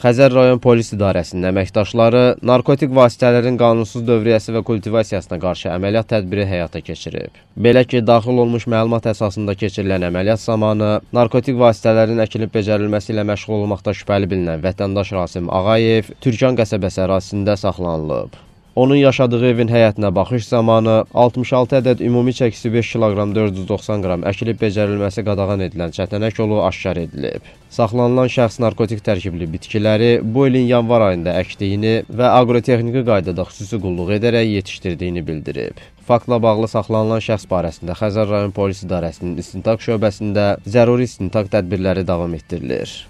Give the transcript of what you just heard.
Xəzər rayon polis idarəsinin əməkdaşları narkotik vasitələrin qanunsuz dövriyyəsi və kultivasiyasına qarşı əməliyyat tədbiri həyata keçirib. Belə ki, daxil olmuş məlumat əsasında keçirilən əməliyyat zamanı narkotik vasitələrin əkilib becərilməsi ilə məşğul olmaqda şübhəli bilinən vətəndaş Rasim Ağayev Türkan qəsəbəsi ərazisində saxlanılıb. Onun yaşadığı evin həyətinə baxış zamanı 66 ədəd ümumi çəkisi 5 kq 490 qram əkilib becərilməsi qadağan edilən çətənək yolu aşkar edilib. Saxlanılan şəxs narkotik tərkibli bitkiləri bu ilin yanvar ayında əkdiyini və aqrotexniki qaydada xüsusi qulluq edərək yetişdirdiyini bildirib. Faktla bağlı saxlanılan şəxs barəsində Xəzər rayon polis idarəsinin istintaq şöbəsində zəruri istintaq tədbirləri davam etdirilir.